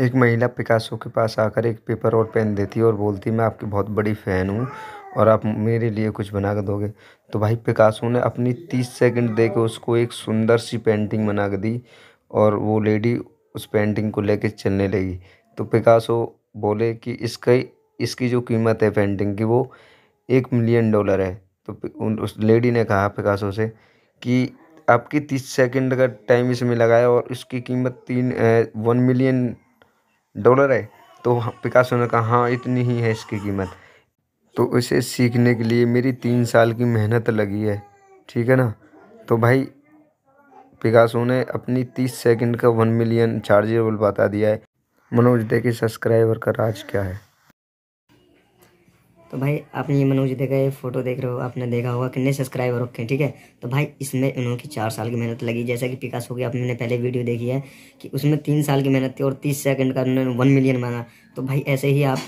एक महिला पिकासो के पास आकर एक पेपर और पेन देती है और बोलती मैं आपकी बहुत बड़ी फ़ैन हूँ और आप मेरे लिए कुछ बना कर दोगे तो भाई पिकासो ने अपनी तीस सेकंड दे के उसको एक सुंदर सी पेंटिंग बना के दी और वो लेडी उस पेंटिंग को लेके चलने लगी तो पिकासो बोले कि इसका इसकी जो कीमत है पेंटिंग की वो एक मिलियन डॉलर है तो उस लेडी ने कहा पिकासो से कि आपकी तीस सेकंड का टाइम इसमें लगाया और इसकी कीमत तीन वन मिलियन डॉलर है तो पिकासो ने कहा हाँ इतनी ही है इसकी कीमत तो इसे सीखने के लिए मेरी तीन साल की मेहनत लगी है ठीक है ना तो भाई पिकासो ने अपनी तीस सेकंड का वन मिलियन चार्जेबल बता दिया है मनोज दे सब्सक्राइबर का राज क्या है तो भाई आपने ये मनोज देखा ये फोटो देख रहे हो आपने देखा होगा कितने सब्सक्राइबर रखे ठीक है तो भाई इसमें इन्होंने चार साल की मेहनत लगी जैसा कि पिकास हो गया आपने पहले वीडियो देखी है कि उसमें तीन साल की मेहनत थी और तीस सेकंड का उन्होंने वन मिलियन मांगा तो भाई ऐसे ही आप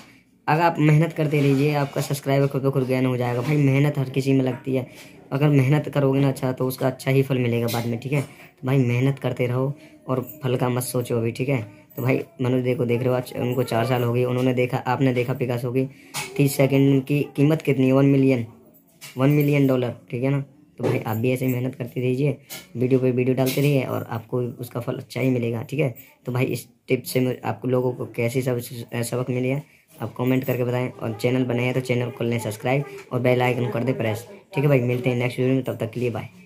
अगर आप मेहनत करते रहिए आपका सब्सक्राइबर खुद खुद गैन हो जाएगा भाई मेहनत हर किसी में लगती है अगर मेहनत करोगे ना अच्छा तो उसका अच्छा ही फल मिलेगा बाद में ठीक है तो भाई मेहनत करते रहो और फल का मत सोचो अभी ठीक है तो भाई मनोज देखो देख रहे हो आज उनको चार साल हो गए उन्होंने देखा आपने देखा पिकास होगी तीस सेकेंड की कीमत कितनी है one million one million dollar ठीक है ना तो भाई आप भी ऐसे मेहनत करते रहिए वीडियो पे वीडियो डालते रहिए और आपको उसका फल अच्छा ही मिलेगा ठीक है तो भाई इस टिप से आप लोगों को कैसी सब सबक मिली है आप कमेंट करके बताएं और चैनल बनाए तो चैनल को लें सब्सक्राइब और बेल आइकन कर दें प्रेस ठीक है भाई मिलते हैं नेक्स्ट वीडियो में तब तक के लिए बाय